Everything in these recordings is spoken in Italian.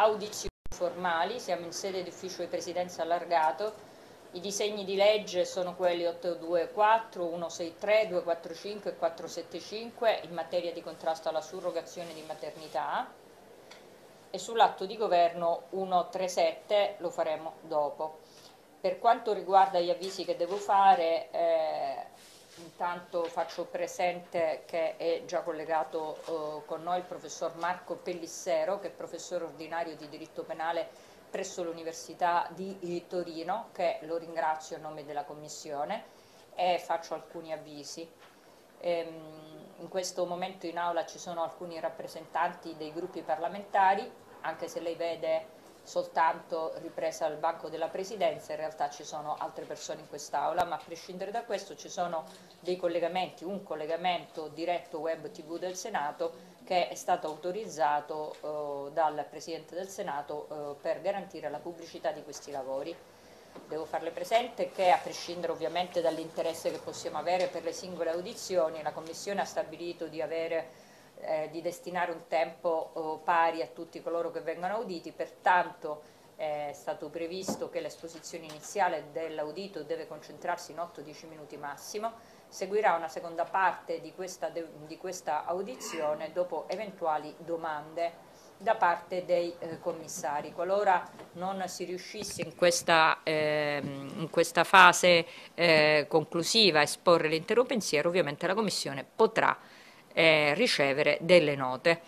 audizioni formali, siamo in sede di ufficio di presidenza allargato, i disegni di legge sono quelli 824, 163, 245 e 475 in materia di contrasto alla surrogazione di maternità e sull'atto di governo 137 lo faremo dopo. Per quanto riguarda gli avvisi che devo fare, eh, Intanto faccio presente che è già collegato eh, con noi il professor Marco Pellissero, che è professore ordinario di diritto penale presso l'Università di Torino, che lo ringrazio a nome della Commissione e faccio alcuni avvisi. Ehm, in questo momento in aula ci sono alcuni rappresentanti dei gruppi parlamentari, anche se lei vede soltanto ripresa dal banco della presidenza, in realtà ci sono altre persone in quest'aula, ma a prescindere da questo ci sono dei collegamenti, un collegamento diretto web tv del Senato che è stato autorizzato eh, dal Presidente del Senato eh, per garantire la pubblicità di questi lavori. Devo farle presente che a prescindere ovviamente dall'interesse che possiamo avere per le singole audizioni, la Commissione ha stabilito di avere eh, di destinare un tempo oh, pari a tutti coloro che vengono auditi, pertanto eh, è stato previsto che l'esposizione iniziale dell'audito deve concentrarsi in 8-10 minuti massimo, seguirà una seconda parte di questa, di questa audizione dopo eventuali domande da parte dei eh, commissari. Qualora non si riuscisse in questa, eh, in questa fase eh, conclusiva a esporre l'intero pensiero, ovviamente la Commissione potrà eh, ricevere delle note.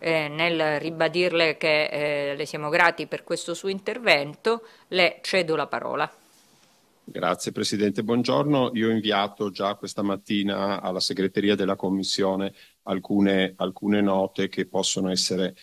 Eh, nel ribadirle che eh, le siamo grati per questo suo intervento, le cedo la parola. Grazie Presidente, buongiorno. Io ho inviato già questa mattina alla segreteria della Commissione alcune, alcune note che possono essere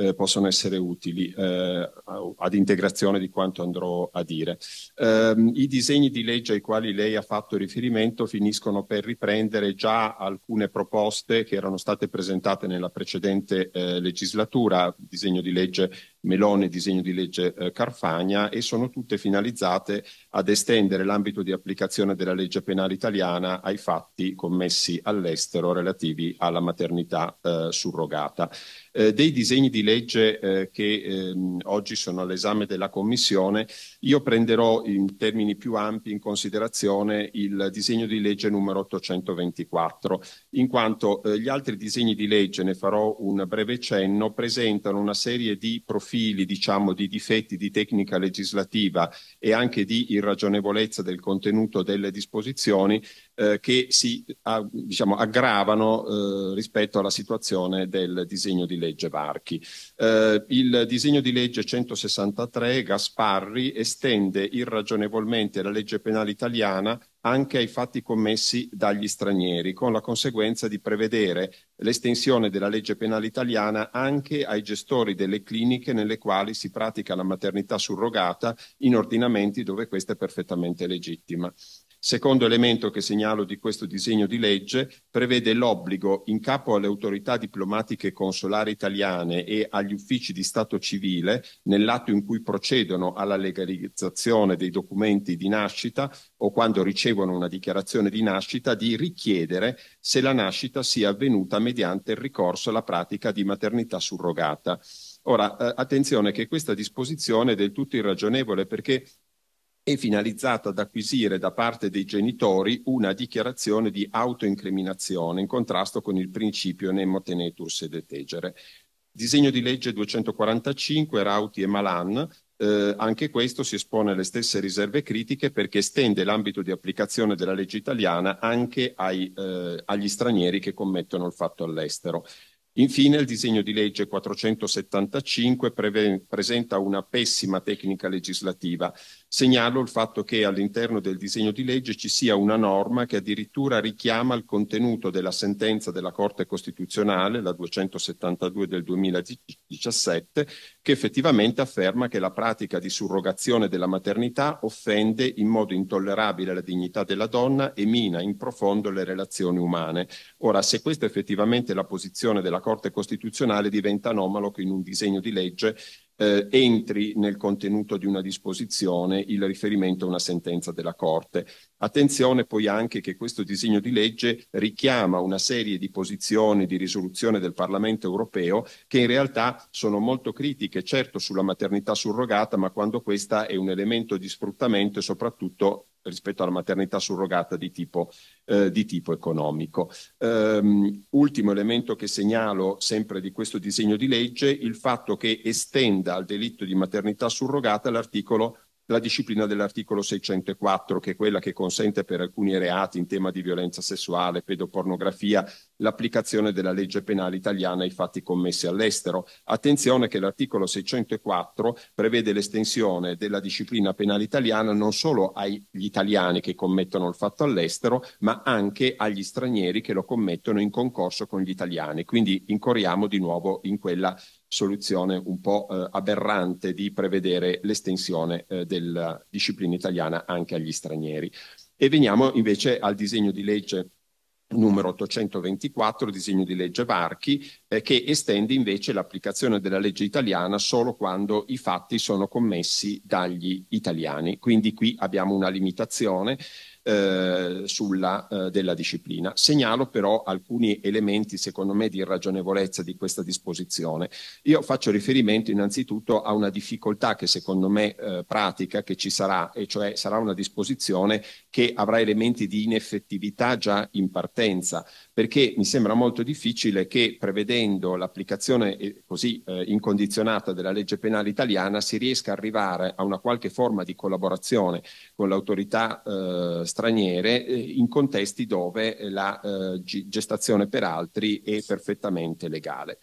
eh, possono essere utili eh, ad integrazione di quanto andrò a dire. Eh, I disegni di legge ai quali lei ha fatto riferimento finiscono per riprendere già alcune proposte che erano state presentate nella precedente eh, legislatura, disegno di legge Melone disegno di legge eh, Carfagna e sono tutte finalizzate ad estendere l'ambito di applicazione della legge penale italiana ai fatti commessi all'estero relativi alla maternità eh, surrogata. Eh, dei disegni di legge eh, che ehm, oggi sono all'esame della Commissione, io prenderò in termini più ampi in considerazione il disegno di legge numero 824, in quanto eh, gli altri disegni di legge, ne farò un breve cenno, presentano una serie di profili profili diciamo, di difetti di tecnica legislativa e anche di irragionevolezza del contenuto delle disposizioni eh, che si a, diciamo, aggravano eh, rispetto alla situazione del disegno di legge Varchi. Eh, il disegno di legge 163 Gasparri estende irragionevolmente la legge penale italiana anche ai fatti commessi dagli stranieri, con la conseguenza di prevedere l'estensione della legge penale italiana anche ai gestori delle cliniche nelle quali si pratica la maternità surrogata in ordinamenti dove questa è perfettamente legittima. Secondo elemento che segnalo di questo disegno di legge prevede l'obbligo in capo alle autorità diplomatiche e consolari italiane e agli uffici di Stato civile, nell'atto in cui procedono alla legalizzazione dei documenti di nascita o quando ricevono una dichiarazione di nascita, di richiedere se la nascita sia avvenuta mediante il ricorso alla pratica di maternità surrogata. Ora, eh, attenzione che questa disposizione è del tutto irragionevole perché è finalizzato ad acquisire da parte dei genitori una dichiarazione di autoincriminazione in contrasto con il principio nemo tenetur sede tegere. Disegno di legge 245 Rauti e Malan eh, anche questo si espone alle stesse riserve critiche perché estende l'ambito di applicazione della legge italiana anche ai, eh, agli stranieri che commettono il fatto all'estero. Infine, il disegno di legge 475 preve- presenta una pessima tecnica legislativa. Segnalo il fatto che all'interno del disegno di legge ci sia una norma che addirittura richiama il contenuto della sentenza della Corte Costituzionale, la 272 del 2017, che effettivamente afferma che la pratica di surrogazione della maternità offende in modo intollerabile la dignità della donna e mina in profondo le relazioni umane. Ora, se questa è effettivamente la posizione della Corte Costituzionale, diventa anomalo che in un disegno di legge eh, entri nel contenuto di una disposizione il riferimento a una sentenza della Corte. Attenzione poi anche che questo disegno di legge richiama una serie di posizioni di risoluzione del Parlamento europeo che in realtà sono molto critiche, certo sulla maternità surrogata, ma quando questa è un elemento di sfruttamento e soprattutto rispetto alla maternità surrogata di tipo, eh, di tipo economico. Um, ultimo elemento che segnalo sempre di questo disegno di legge, il fatto che estenda al delitto di maternità surrogata l'articolo la disciplina dell'articolo 604, che è quella che consente per alcuni reati in tema di violenza sessuale, pedopornografia, l'applicazione della legge penale italiana ai fatti commessi all'estero. Attenzione che l'articolo 604 prevede l'estensione della disciplina penale italiana non solo agli italiani che commettono il fatto all'estero, ma anche agli stranieri che lo commettono in concorso con gli italiani. Quindi incorriamo di nuovo in quella soluzione un po' eh, aberrante di prevedere l'estensione eh, della disciplina italiana anche agli stranieri. E veniamo invece al disegno di legge numero 824, disegno di legge Varchi, eh, che estende invece l'applicazione della legge italiana solo quando i fatti sono commessi dagli italiani. Quindi qui abbiamo una limitazione eh, sulla, eh, della disciplina. Segnalo però alcuni elementi, secondo me, di irragionevolezza di questa disposizione. Io faccio riferimento innanzitutto a una difficoltà che secondo me eh, pratica che ci sarà, e cioè sarà una disposizione che avrà elementi di ineffettività già in partenza, perché mi sembra molto difficile che prevedendo l'applicazione eh, così eh, incondizionata della legge penale italiana si riesca ad arrivare a una qualche forma di collaborazione con le autorità eh, straniere eh, in contesti dove la eh, gestazione per altri è perfettamente legale.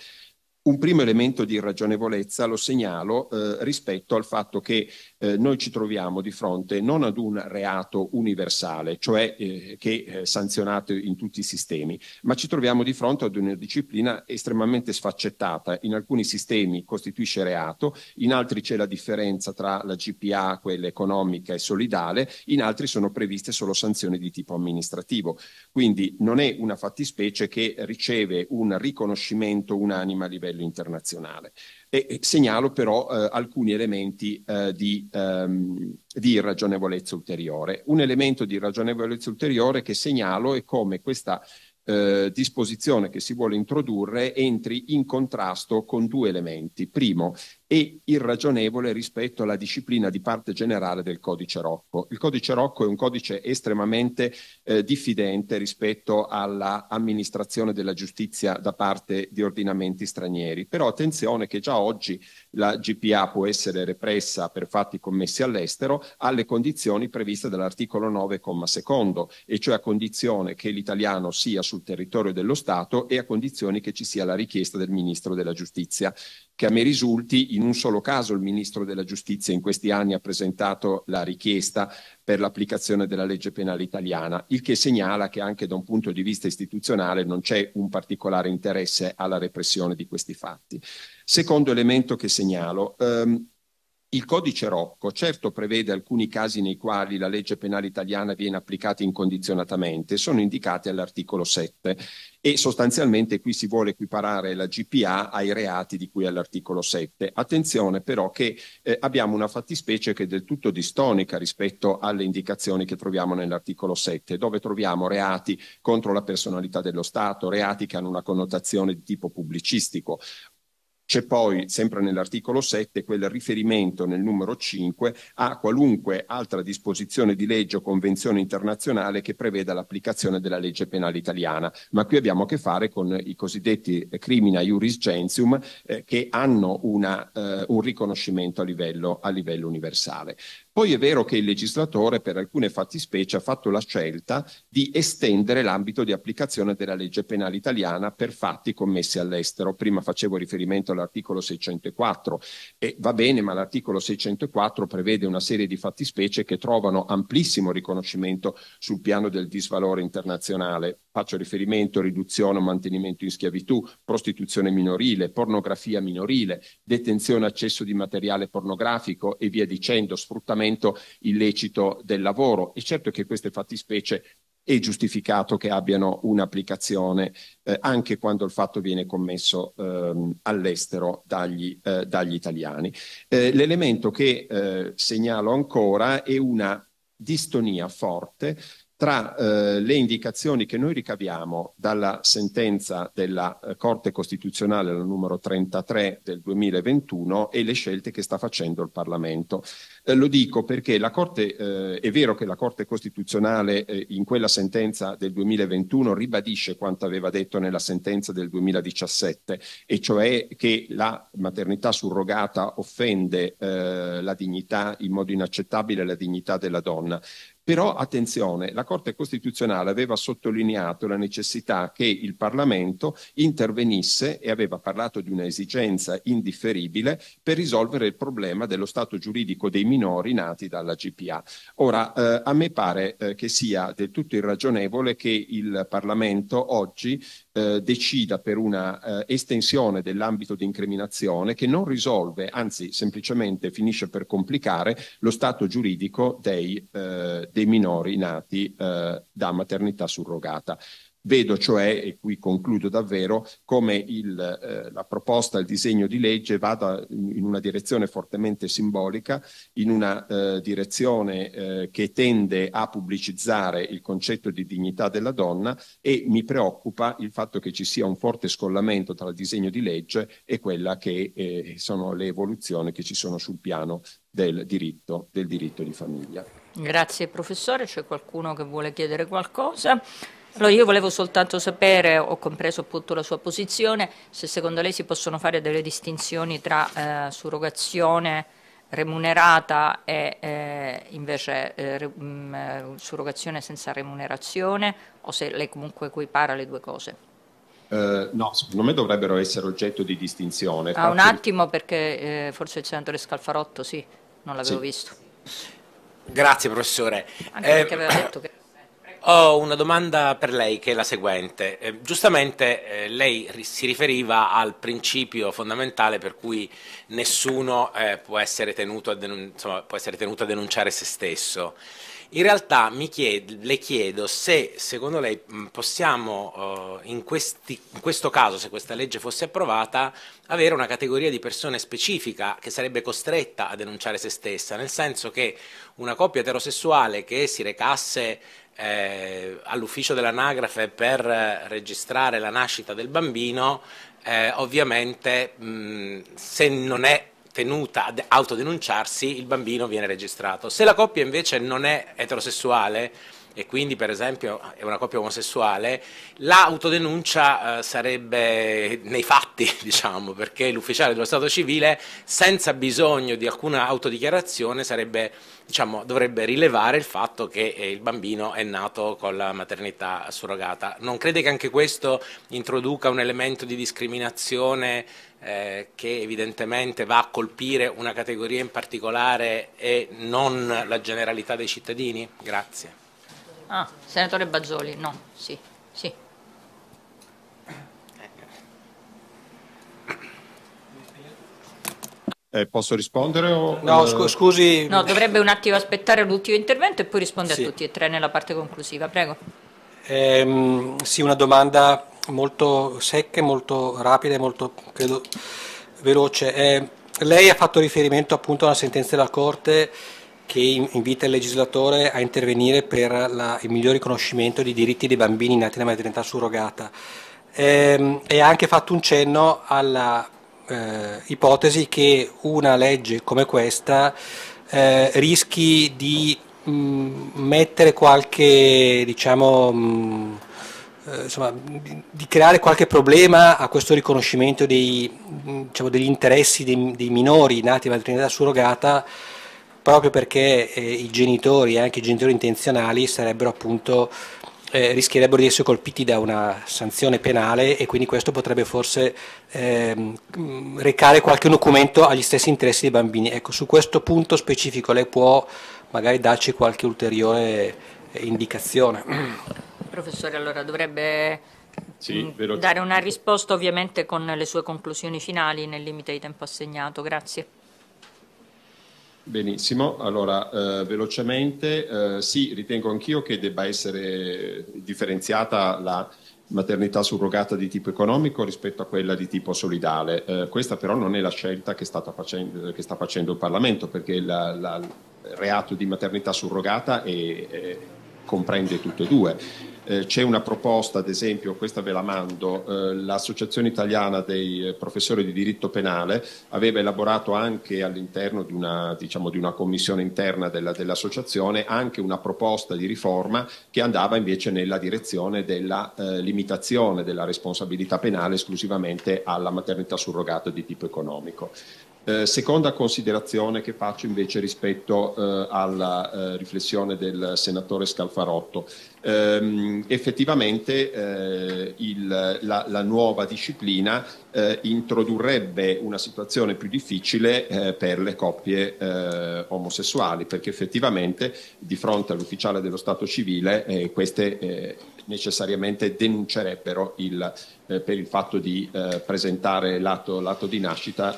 Un primo elemento di irragionevolezza lo segnalo eh, rispetto al fatto che eh, noi ci troviamo di fronte non ad un reato universale, cioè eh, che è eh, sanzionato in tutti i sistemi, ma ci troviamo di fronte ad una disciplina estremamente sfaccettata. In alcuni sistemi costituisce reato, in altri c'è la differenza tra la GPA, quella economica e solidale, in altri sono previste solo sanzioni di tipo amministrativo. Quindi non è una fattispecie che riceve un riconoscimento unanime a livello livello internazionale. E, segnalo però eh, alcuni elementi eh, di, ehm, di, irragionevolezza ulteriore. Un elemento di irragionevolezza ulteriore che segnalo è come questa eh, disposizione che si vuole introdurre entri in contrasto con due elementi. Primo, e irragionevole rispetto alla disciplina di parte generale del codice Rocco. Il codice Rocco è un codice estremamente eh, diffidente rispetto all'amministrazione della giustizia da parte di ordinamenti stranieri, però attenzione che già oggi la GPA può essere repressa per fatti commessi all'estero alle condizioni previste dall'articolo 9, comma secondo, e cioè a condizione che l'italiano sia sul territorio dello Stato e a condizioni che ci sia la richiesta del Ministro della Giustizia che a me risulti in un solo caso il Ministro della Giustizia in questi anni ha presentato la richiesta per l'applicazione della legge penale italiana, il che segnala che anche da un punto di vista istituzionale non c'è un particolare interesse alla repressione di questi fatti. Secondo elemento che segnalo, ehm, il codice Rocco certo prevede alcuni casi nei quali la legge penale italiana viene applicata incondizionatamente, sono indicati all'articolo 7 e sostanzialmente qui si vuole equiparare la GPA ai reati di cui è l'articolo 7. Attenzione però che eh, abbiamo una fattispecie che è del tutto distonica rispetto alle indicazioni che troviamo nell'articolo 7, dove troviamo reati contro la personalità dello Stato, reati che hanno una connotazione di tipo pubblicistico c'è poi, sempre nell'articolo 7, quel riferimento nel numero 5 a qualunque altra disposizione di legge o convenzione internazionale che preveda l'applicazione della legge penale italiana. Ma qui abbiamo a che fare con i cosiddetti crimina juris gentium eh, che hanno una, eh, un riconoscimento a livello, a livello universale. Poi è vero che il legislatore per alcune fattispecie ha fatto la scelta di estendere l'ambito di applicazione della legge penale italiana per fatti commessi all'estero. Prima facevo riferimento all'articolo 604 e va bene, ma l'articolo 604 prevede una serie di fattispecie che trovano amplissimo riconoscimento sul piano del disvalore internazionale. Faccio riferimento a riduzione o mantenimento in schiavitù, prostituzione minorile, pornografia minorile, detenzione accesso di materiale pornografico e via dicendo, sfruttamento sfruttamento illecito del lavoro. E certo che queste fattispecie è giustificato che abbiano un'applicazione eh, anche quando il fatto viene commesso ehm, all'estero dagli, eh, dagli, italiani. Eh, l'elemento che eh, segnalo ancora è una distonia forte tra eh, le indicazioni che noi ricaviamo dalla sentenza della eh, Corte Costituzionale la numero 33 del 2021 e le scelte che sta facendo il Parlamento. Eh, lo dico perché la Corte, eh, è vero che la Corte Costituzionale eh, in quella sentenza del 2021 ribadisce quanto aveva detto nella sentenza del 2017, e cioè che la maternità surrogata offende la dignità in modo inaccettabile la dignità della donna. Però attenzione, la Corte Costituzionale aveva sottolineato la necessità che il Parlamento intervenisse e aveva parlato di una esigenza indifferibile per risolvere il problema dello stato giuridico dei minori nati dalla GPA. Ora, eh, a me pare eh, che sia del tutto irragionevole che il Parlamento oggi eh, decida per una eh, estensione dell'ambito di incriminazione che non risolve, anzi semplicemente finisce per complicare lo stato giuridico dei, eh, dei minori nati eh, da maternità surrogata. Vedo cioè, e qui concludo davvero, come il, eh, la proposta, il disegno di legge vada in una direzione fortemente simbolica, in una eh, direzione eh, che tende a pubblicizzare il concetto di dignità della donna e mi preoccupa il fatto che ci sia un forte scollamento tra il disegno di legge e quella che eh, sono le evoluzioni che ci sono sul piano del diritto, del diritto di famiglia. Grazie professore, c'è qualcuno che vuole chiedere qualcosa? Allora io volevo soltanto sapere, ho compreso appunto la sua posizione, se secondo lei si possono fare delle distinzioni tra eh, surrogazione remunerata e eh, invece eh, re, mh, mm, eh, surrogazione senza remunerazione o se lei comunque equipara le due cose. Eh, no, secondo me dovrebbero essere oggetto di distinzione. Ah, un attimo perché eh, forse il senatore Scalfarotto sì, non l'avevo sì. visto. Grazie professore. Anche perché aveva detto che... Ho una domanda per lei che è la seguente. Eh, giustamente eh, lei si riferiva al principio fondamentale per cui nessuno eh, può, essere insomma, può, essere tenuto a denunciare se stesso. In realtà chied le chiedo se secondo lei possiamo oh, in, in questo caso, se questa legge fosse approvata, avere una categoria di persone specifica che sarebbe costretta a denunciare se stessa, nel senso che una coppia eterosessuale che si recasse eh, all'ufficio dell'anagrafe per registrare la nascita del bambino, eh, ovviamente mh, se non è tenuta ad autodenunciarsi il bambino viene registrato. Se la coppia invece non è eterosessuale, e quindi per esempio è una coppia omosessuale, l'autodenuncia eh, sarebbe nei fatti, diciamo, perché l'ufficiale dello Stato civile senza bisogno di alcuna autodichiarazione sarebbe, diciamo, dovrebbe rilevare il fatto che eh, il bambino è nato con la maternità surrogata. Non crede che anche questo introduca un elemento di discriminazione eh, che evidentemente va a colpire una categoria in particolare e non la generalità dei cittadini? Grazie. Ah, senatore Bazzoli, no, sì, sì. Eh, posso rispondere? O... no, scu scusi. No, dovrebbe un attimo aspettare l'ultimo intervento e poi risponde sì. a tutti e tre nella parte conclusiva, prego. Eh, sì, una domanda molto secca, molto rapida e molto, credo, veloce. Eh, lei ha fatto riferimento appunto a una sentenza della Corte che invita il legislatore a intervenire per la, il miglior riconoscimento dei diritti dei bambini nati nella maternità surrogata. Ehm, e, ha anche fatto un cenno alla eh, ipotesi che una legge come questa eh, rischi di mh, mm, mettere qualche, diciamo, mh, mm, eh, insomma, di, creare qualche problema a questo riconoscimento dei, mm, diciamo, degli interessi dei, dei minori nati in maternità surrogata proprio perché eh, i genitori, e eh, anche i genitori intenzionali, sarebbero appunto eh, rischierebbero di essere colpiti da una sanzione penale e quindi questo potrebbe forse ehm, recare qualche documento agli stessi interessi dei bambini. Ecco, su questo punto specifico lei può magari darci qualche ulteriore eh, indicazione. Professore, allora dovrebbe sì, dare una risposta ovviamente con le sue conclusioni finali nel limite di tempo assegnato. Grazie. Benissimo, allora eh, velocemente, eh, sì, ritengo anch'io che debba essere differenziata la maternità surrogata di tipo economico rispetto a quella di tipo solidale. Eh, questa però non è la scelta che, facendo, che sta facendo il Parlamento, perché la, la, il reato di maternità surrogata è, è comprende tutte e due. Eh, c'è una proposta, ad esempio, questa ve la mando, eh, l'Associazione Italiana dei eh, Professori di Diritto Penale aveva elaborato anche all'interno di una, diciamo, di una commissione interna della, dell'associazione anche una proposta di riforma che andava invece nella direzione della eh, limitazione della responsabilità penale esclusivamente alla maternità surrogata di tipo economico. Eh, seconda considerazione che faccio invece rispetto eh, alla eh, riflessione del senatore Scalfarotto ehm, effettivamente eh, il, la, la, nuova disciplina eh, introdurrebbe una situazione più difficile eh, per le coppie eh, omosessuali, perché effettivamente di fronte all'ufficiale dello Stato civile eh, queste eh, necessariamente denuncerebbero il, per il fatto di presentare l'atto, l'atto di nascita,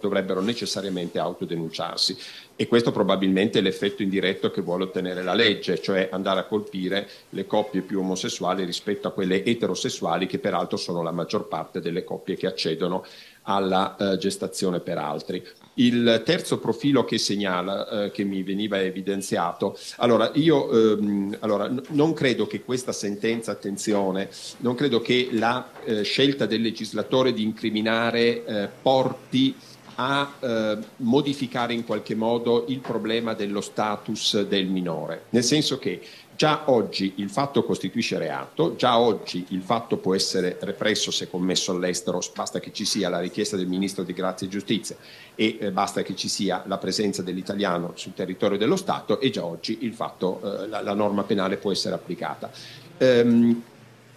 dovrebbero necessariamente autodenunciarsi e questo probabilmente è l'effetto indiretto che vuole ottenere la legge, cioè andare a colpire le coppie più omosessuali rispetto a quelle eterosessuali che peraltro sono la maggior parte delle coppie che accedono alla eh, gestazione per altri. Il terzo profilo che segnala, eh, che mi veniva evidenziato, allora io ehm, allora, n- non credo che questa sentenza, attenzione, non credo che la eh, scelta del legislatore di incriminare eh, porti a eh, modificare in qualche modo il problema dello status del minore, nel senso che già oggi il fatto costituisce reato, già oggi il fatto può essere represso se commesso all'estero, basta che ci sia la richiesta del Ministro di Grazia e Giustizia e eh, basta che ci sia la presenza dell'italiano sul territorio dello Stato e già oggi fatto, eh, la, la, norma penale può essere applicata. Ehm,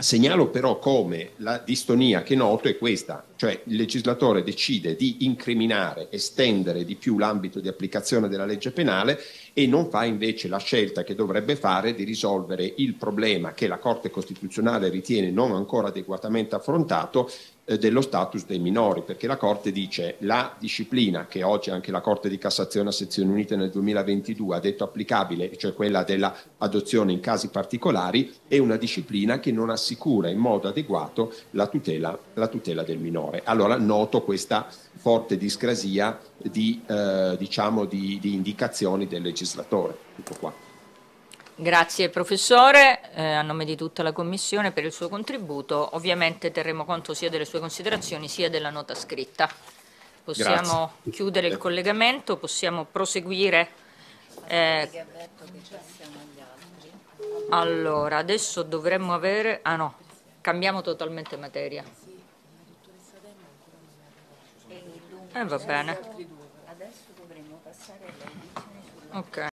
Segnalo però come la distonia che noto è questa, cioè il legislatore decide di incriminare, estendere di più l'ambito di applicazione della legge penale e non fa invece la scelta che dovrebbe fare di risolvere il problema che la Corte Costituzionale ritiene non ancora adeguatamente affrontato eh, dello status dei minori, perché la Corte dice la disciplina che oggi anche la Corte di Cassazione a sezioni unite nel 2022 ha detto applicabile, cioè quella dell'adozione in casi particolari, è una disciplina che non assicura in modo adeguato la tutela, la tutela del minore. Allora noto questa forte discrasia di, eh, diciamo di, di indicazioni del legislatore. Tutto qua. Grazie professore, eh, a nome di tutta la Commissione per il suo contributo. Ovviamente terremo conto sia delle sue considerazioni sia della nota scritta. Possiamo Grazie. chiudere il collegamento, possiamo proseguire. Eh, allora, adesso dovremmo avere... Ah no, cambiamo totalmente materia. E eh, va bene. Ok.